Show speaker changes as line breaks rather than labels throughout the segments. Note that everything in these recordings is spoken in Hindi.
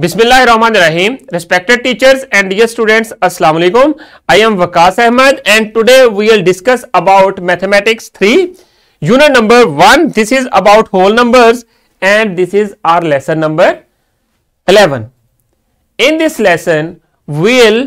बिस्मिल्लाम respected teachers and dear students अस्सलाम वालेकुम I am Waqas Ahmad and today we will discuss about mathematics three unit number one this is about whole numbers and this is our lesson number eleven in this lesson will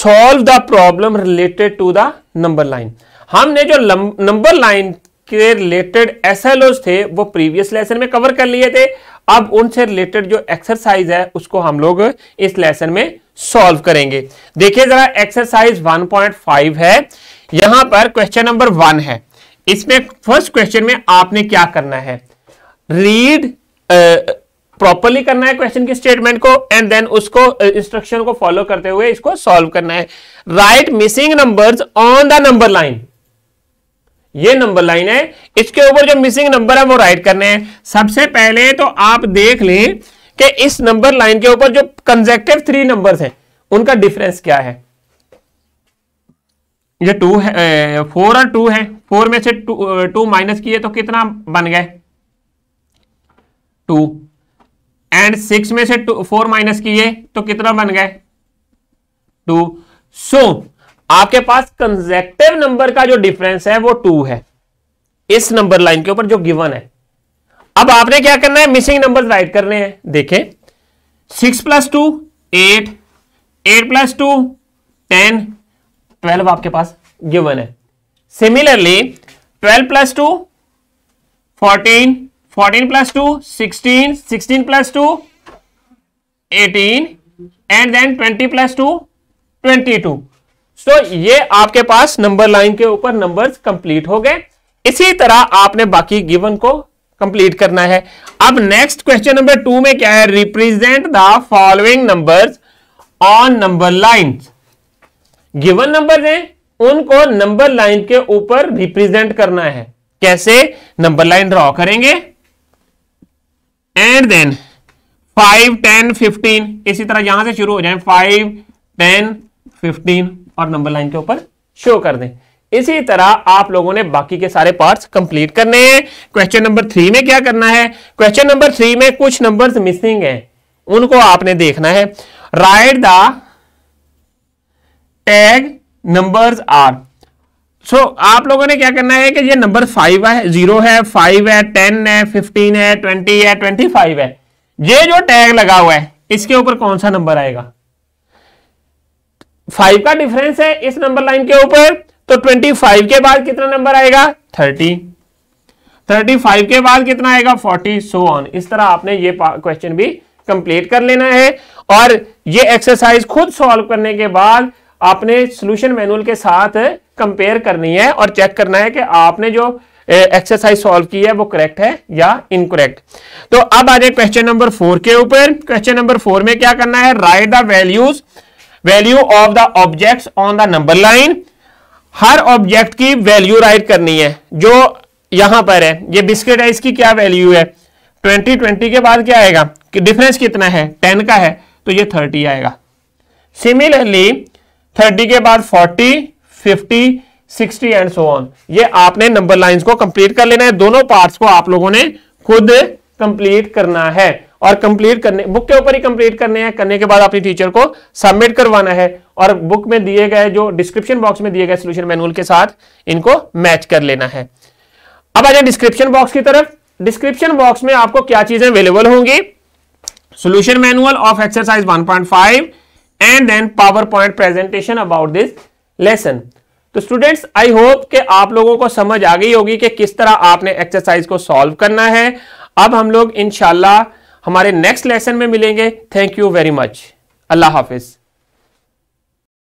solve the problem related to the number line हमने जो नंबर लाइन के रिलेटेड एस थे वो प्रीवियस लेसन में कवर कर लिए थे अब उनसे रिलेटेड जो एक्सरसाइज है उसको हम लोग इस लेसन में सॉल्व करेंगे देखिए जरा एक्सरसाइज 1.5 है यहां पर क्वेश्चन नंबर वन है इसमें फर्स्ट क्वेश्चन में आपने क्या करना है रीड प्रॉपरली करना है क्वेश्चन की स्टेटमेंट को एंड देन उसको इंस्ट्रक्शन को फॉलो करते हुए इसको सॉल्व करना है right missing numbers on the number line ये नंबर लाइन है इसके ऊपर जो मिसिंग नंबर है वो राइट करने हैं सबसे पहले तो आप देख लें कि इस नंबर लाइन के ऊपर जो कंजेक्टिव थ्री नंबर है उनका डिफरेंस क्या है ये टू है फोर और टू है फोर में से टू टू माइनस किए तो कितना बन गए टू एंड सिक्स में से टू फोर माइनस किए तो कितना बन गए टू सो so, आपके पास कंजेक्टिव नंबर का जो डिफरेंस है वो टू है इस नंबर लाइन के ऊपर जो गिवन है अब आपने क्या करना है मिसिंग नंबर राइट करने हैं देखें six plus two eight eight plus two ten twelve आपके पास गिवन है similarly twelve plus two fourteen fourteen plus two sixteen sixteen plus two eighteen and then twenty plus two twenty two so so, ये आपके पास नंबर लाइन के ऊपर नंबर्स कंप्लीट हो गए इसी तरह आपने बाकी गिवन को कंप्लीट करना है अब नेक्स्ट क्वेश्चन नंबर टू में क्या है represent the following numbers on number line given number हैं उनको नंबर लाइन के ऊपर रिप्रेजेंट करना है कैसे नंबर लाइन ड्रॉ करेंगे and then five ten fifteen इसी तरह यहां से शुरू हो जाए फाइव टेन फिफ्टीन और नंबर लाइन के ऊपर शो कर दें इसी तरह आप लोगों ने बाकी के सारे पार्ट्स कंप्लीट करने हैं क्वेश्चन नंबर थ्री में क्या करना है क्वेश्चन नंबर थ्री में कुछ नंबर्स मिसिंग हैं उनको आपने देखना है write the tag numbers are so आप लोगों ने क्या करना है कि ये नंबर फाइव है जीरो है फाइव है टेन है फिफ्टीन है ट्वेंटी है ट्वेंटी फाइव है ये जो टैग लगा हुआ है इसके ऊपर कौन सा नंबर आएगा फाइव का डिफरेंस है इस नंबर लाइन के ऊपर तो ट्वेंटी फाइव के बाद कितना नंबर आएगा थर्टी थर्टी फाइव के बाद कितना आएगा फोर्टी सो ऑन इस तरह आपने ये क्वेश्चन भी कंप्लीट कर लेना है और ये एक्सरसाइज खुद सॉल्व करने के बाद आपने सॉल्यूशन मैनुअल के साथ कंपेयर करनी है और चेक करना है कि आपने जो एक्सरसाइज सॉल्व की है वो करेक्ट है या इनकरेक्ट तो अब आ जाए क्वेश्चन नंबर फोर के ऊपर क्वेश्चन नंबर फोर में क्या करना है write the values value of the objects on the number line हर ऑब्जेक्ट की वैल्यू राइट करनी है जो यहां पर है ये बिस्किट है इसकी क्या वैल्यू है ट्वेंटी ट्वेंटी के बाद क्या आएगा कि डिफरेंस कितना है टेन का है तो ये थर्टी आएगा सिमिलरली थर्टी के बाद forty fifty sixty and so on ये आपने नंबर लाइंस को कंप्लीट कर लेना है दोनों पार्ट्स को आप लोगों ने खुद कंप्लीट करना है और कंप्लीट करने बुक के ऊपर ही कंप्लीट करने हैं करने के बाद अपनी टीचर को सबमिट करवाना है और बुक में दिए गए जो डिस्क्रिप्शन बॉक्स में दिए गए सोल्यूशन मैनुअल के साथ इनको मैच कर लेना है अब आ जाए डिस्क्रिप्शन बॉक्स की तरफ डिस्क्रिप्शन बॉक्स में आपको क्या चीजें अवेलेबल होंगी solution manual of exercise one and then power point presentation about this lesson तो स्टूडेंट्स आई होप कि आप लोगों को समझ आ गई होगी कि किस तरह आपने एक्सरसाइज को सॉल्व करना है अब हम लोग इनशाला हमारे नेक्स्ट लेसन में मिलेंगे थैंक यू वेरी मच अल्लाह हाफिज़